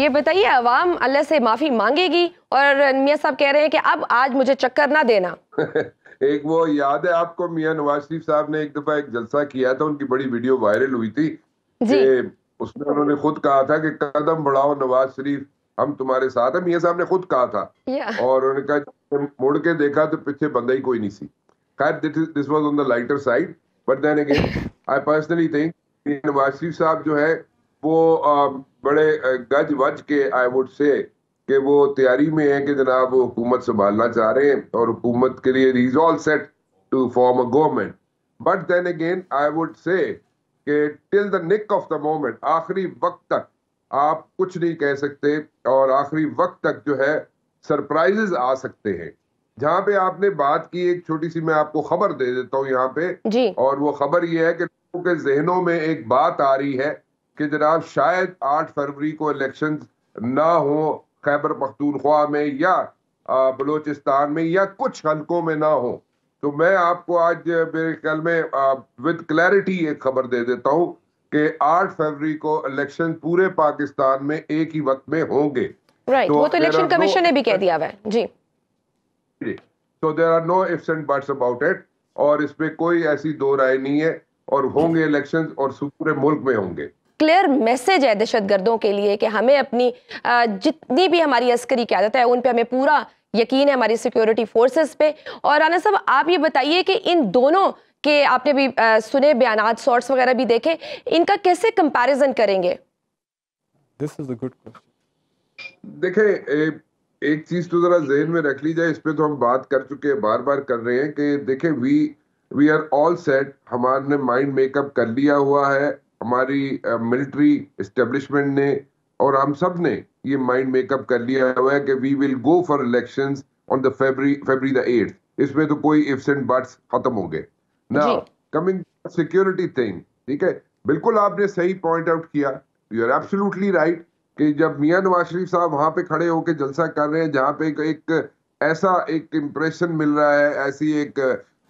ये बताइए अवाम अल्लाह से माफ़ी मांगेगी और मियाँ साहब कह रहे हैं कि अब आज मुझे चक्कर ना देना एक वो याद है आपको मियाँ नवाज शरीफ साहब ने एक दफा एक जलसा किया था उनकी बड़ी वीडियो वायरल हुई थी उसमें उन्होंने खुद कहा था कि कदम बढ़ाओ नवाज शरीफ हम तुम्हारे साथ हैं मियाँ साहब ने खुद कहा था और उन्होंने कहा मुड़ के देखा तो पीछे बंदा ही कोई नहीं सी खैर this was on the lighter side but then again I personally think Nawaz Sharif साहब जो है वो बड़े गज वज के आई वुड से कि वो तैयारी में है कि जनाब वो हुकूमत संभालना चाह रहे हैं और हुकूमत के लिए is all set to form a government but then again I would say कि till the nick of the moment आखिरी वक्त तक आप कुछ नहीं कह सकते और आखिरी वक्त तक जो है सरप्राइजेस आ सकते हैं जहाँ पे आपने बात की एक छोटी सी मैं आपको खबर दे देता हूँ यहाँ पे और वो खबर ये है कि लोगों के जहनों में एक बात आ रही है कि जनाब शायद आठ फरवरी को इलेक्शन ना हो खैबर पख्तूनख्वा में या बलूचिस्तान में या कुछ हलकों में ना हो तो मैं आपको आज मेरे ख्याल में विद क्लैरिटी एक खबर दे देता हूँ कि 8 फरवरी को इलेक्शन पूरे पाकिस्तान में एक ही वक्त में होंगे right, तो वो तो इलेक्शन कमीशन ने भी कह दिया है जी जी तो there are no ifs and buts about it और इसमें कोई ऐसी दो राय नहीं है और होंगे इलेक्शंस और पूरे मुल्क में होंगे क्लियर मैसेज है दहशतगर्दों के लिए कि हमें अपनी जितनी भी हमारी अस्करी की आदत है उन पर हमें पूरा यकीन है हमारी सिक्योरिटी फोर्सेस पे और राना साहब आप ये बताइए कि इन दोनों के आपने भी सुने बयान शॉर्ट्स वगैरह भी देखे इनका कैसे कंपैरिजन करेंगे this is a good question ए, एक चीज तो जरा जहन में रख ली जाए इस पर तो हम बात कर चुके हैं बार बार कर रहे हैं कि देखे we we are all set हमारे माइंड मेकअप कर लिया हुआ है हमारी मिलिट्री इस्टेब्लिशमेंट ने और हम सब ने ये माइंड मेकअप कर लिया हुआ है कि we will go for election on the February February the eight इसमें तो कोई इफ्स एंड बट्स खत्म हो गए ना कमिंग सिक्योरिटी थिंग ठीक है बिल्कुल आपने सही पॉइंट आउट किया यू आर एब्सोल्युटली राइट कि जब मियां नवाज शरीफ साहब वहां पे खड़े होकर जलसा कर रहे हैं जहां पे एक, एक ऐसा एक इम्प्रेशन मिल रहा है ऐसी एक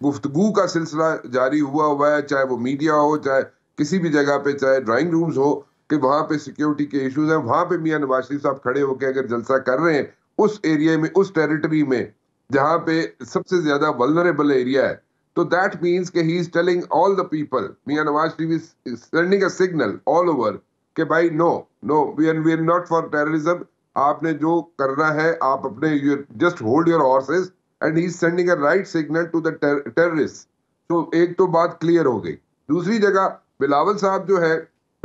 गुफ्तगु का सिलसिला जारी हुआ हुआ है चाहे वो मीडिया हो चाहे किसी भी जगह पे चाहे ड्राइंग रूम्स हो कि वहां पे सिक्योरिटी के इश्यूज हैं वहां पे मियां नवाज शरीफ साहब खड़े होकर अगर जलसा कर रहे हैं उस एरिया में उस टेरिटरी में जहां पे सबसे ज्यादा वलनरेबल एरिया है तो दैट मीन्स के he is telling all the people मियां Nawaz Sharif is sending a signal all over के भाई no no we and we are not for terrorism आपने जो करना है आप अपने just hold your horses and he is sending a right signal to the terrorist तो एक तो बात क्लियर हो गई दूसरी जगह बिलावल साहब जो है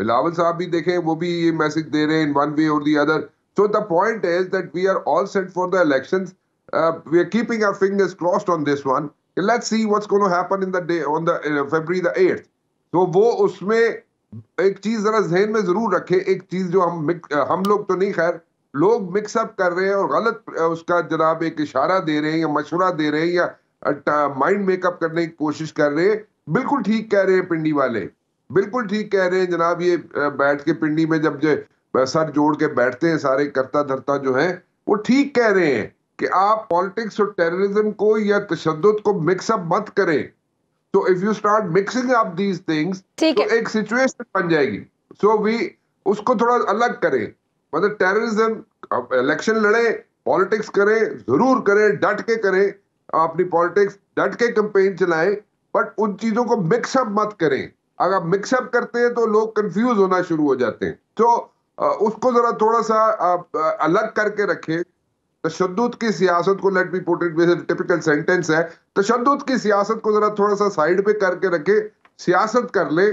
बिलावल साहब भी देखें वो भी ये मैसेज दे रहे हैं इन वन वे और the other so the point is that we are all set for the election we are keeping our fingers crossed on this one let's see what's gonna happen in the day on the February the 8th तो वो उसमें एक चीज जरा जहन में जरूर रखे एक चीज जो हम uh, हम लोग तो नहीं खैर लोग मिक्सअप कर रहे हैं और गलत uh, उसका जनाब एक इशारा दे रहे हैं या मशवरा दे रहे हैं या माइंड uh, मेकअप करने की कोशिश कर रहे हैं बिल्कुल ठीक कह रहे हैं पिंडी वाले बिल्कुल ठीक कह रहे हैं जनाब ये बैठ के पिंडी में जब जो सर जोड़ के बैठते हैं सारे करता धरता जो है वो ठीक कह रहे हैं कि आप पॉलिटिक्स और टेररिज्म को या तशद को मिक्सअप मत करें तो if you start mixing up these things तो एक सिचुएशन बन जाएगी सो so वी उसको थोड़ा अलग करें मतलब टेररिज्म इलेक्शन लड़े पॉलिटिक्स करें जरूर करें डट के करें अपनी पॉलिटिक्स डट के कंपेन चलाएं बट उन चीजों को मिक्सअप मत करें अगर मिक्सअप करते हैं तो लोग कंफ्यूज होना शुरू हो जाते हैं तो उसको जरा थोड़ा सा अलग करके रखे तशद तो की सियासत को let be putted typical sentence है तशद तो की सियासत को जरा थोड़ा सा साइड पे करके रखे सियासत कर ले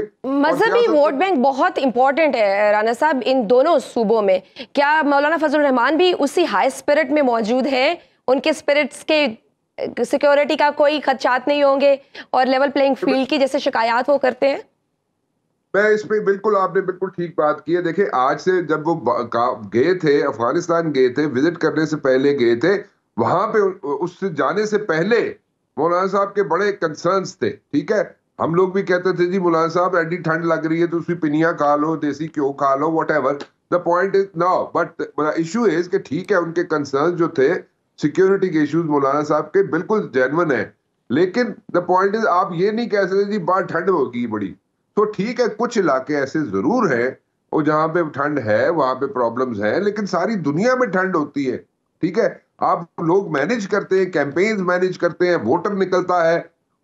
मजहबी वोट बैंक बहुत इंपॉर्टेंट है राना साहब इन दोनों सूबों में क्या मौलाना फजल रहमान भी उसी हाई स्पिरिट में मौजूद है उनके स्पिरिट्स के सिक्योरिटी का कोई खदशात नहीं होंगे और लेवल प्लेइंग फील्ड की जैसे शिकायत वो करते हैं मैं इस पे बिल्कुल आपने बिल्कुल ठीक बात की है देखिए आज से जब वो गए थे अफगानिस्तान गए थे विजिट करने से पहले गए थे वहां पे उससे जाने से पहले मौलाना साहब के बड़े कंसर्न्स थे ठीक है हम लोग भी कहते थे जी मौलाना साहब एडी ठंड लग रही है तो उसकी पिनिया खा लो देसी क्यों खा लो whatever the point is now but issue is के ठीक है उनके कंसर्न जो थे सिक्योरिटी के इश्यूज मौलाना साहब के बिल्कुल जेनवन है लेकिन द पॉइंट इज आप ये नहीं कह सकते जी बाहर ठंड होगी बड़ी तो ठीक है कुछ इलाके ऐसे जरूर है और जहां पे ठंड है वहां पे प्रॉब्लम्स हैं लेकिन सारी दुनिया में ठंड होती है ठीक है आप लोग मैनेज करते हैं कैंपेन्स मैनेज करते हैं वोटर निकलता है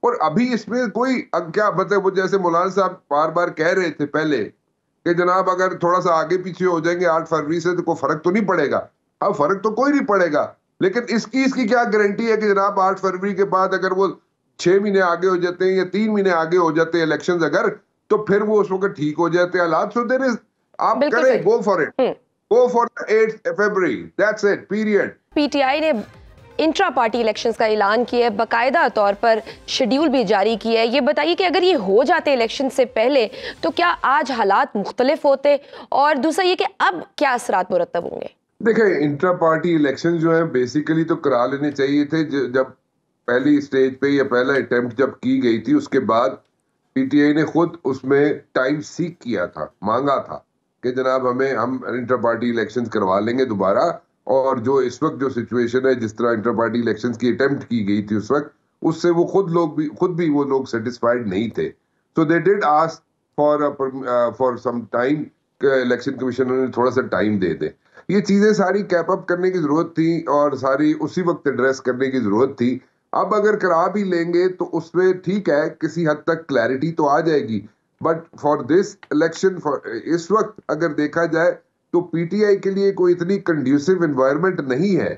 और अभी इसमें कोई क्या मतलब वो जैसे मौलाना साहब बार बार कह रहे थे पहले कि जनाब अगर थोड़ा सा आगे पीछे हो जाएंगे आठ फरवरी से तो कोई फर्क तो नहीं पड़ेगा अब फर्क तो कोई नहीं पड़ेगा लेकिन इसकी इसकी क्या गारंटी है कि जनाब आठ फरवरी के बाद अगर वो छह महीने आगे हो जाते हैं या तीन महीने आगे हो जाते हैं इलेक्शन अगर तो फिर वो उस वक्त ठीक हो जाते हालात सो देर इज आप करें go for it go for the eight February that's it period PTI ने इंट्रा पार्टी इलेक्शंस का ऐलान किया है बकायदा तौर पर शेड्यूल भी जारी किया है ये बताइए कि अगर ये हो जाते इलेक्शन से पहले तो क्या आज हालात मुख्तलिफ होते और दूसरा ये कि अब क्या असरात मुरतब होंगे देखिए इंट्रा पार्टी इलेक्शन जो है बेसिकली तो करा लेने चाहिए थे जब पहली स्टेज पे या पहला अटेम्प्ट जब की गई थी उसके बाद पीटीआई ने खुद उसमें टाइम सीख किया था मांगा था कि जनाब हमें हम इंटर पार्टी इलेक्शन करवा लेंगे दोबारा और जो इस वक्त जो सिचुएशन है जिस तरह इंटर पार्टी इलेक्शन की अटेम्प्ट की गई थी उस वक्त उससे वो खुद लोग भी खुद भी वो लोग सेटिस्फाइड नहीं थे so they did ask for for some time election commission ने थोड़ा सा टाइम दे दे ये चीज़ें सारी कैपअप करने की ज़रूरत थी और सारी उसी वक्त एड्रेस करने की ज़रूरत थी अब अगर करा भी लेंगे तो उसमें ठीक है किसी हद तक क्लैरिटी तो आ जाएगी but for this election for इस वक्त अगर देखा जाए तो पीटीआई के लिए कोई इतनी कंड्यूसिव इन्वायरमेंट नहीं है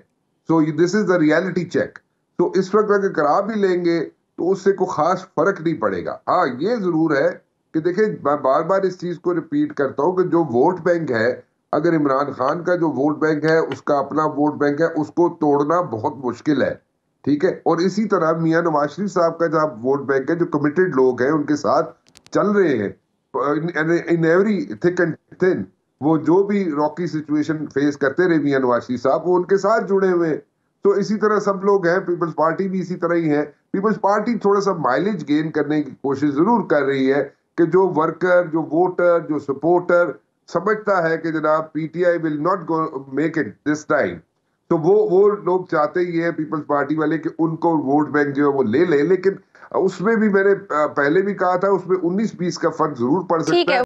so this is the reality check तो इस वक्त अगर करा भी लेंगे तो उससे कोई खास फर्क नहीं पड़ेगा हाँ ये जरूर है कि देखिए मैं बार बार इस चीज को रिपीट करता हूँ कि जो वोट बैंक है अगर इमरान खान का जो वोट बैंक है उसका अपना वोट बैंक है उसको तोड़ना बहुत मुश्किल है ठीक है और इसी तरह मियां नवाज शरीफ साहब का जहाँ वोट बैंक है जो कमिटेड लोग हैं उनके साथ चल रहे हैं in every thick and thin वो जो भी रॉकी सिचुएशन फेस करते रहे मियां नवाज शरीफ साहब वो उनके साथ जुड़े हुए हैं तो इसी तरह सब लोग हैं पीपल्स पार्टी भी इसी तरह ही है पीपल्स पार्टी थोड़ा सा माइलेज गेन करने की कोशिश जरूर कर रही है कि जो वर्कर जो वोटर जो सपोर्टर समझता है कि जनाब PTI will not go make it this time तो वो वो लोग चाहते ही है पीपल्स पार्टी वाले कि उनको वोट बैंक जो है वो ले ले लेकिन उसमें भी मैंने पहले भी कहा था उसमें 19 बीस का फर्क जरूर पड़ सकता है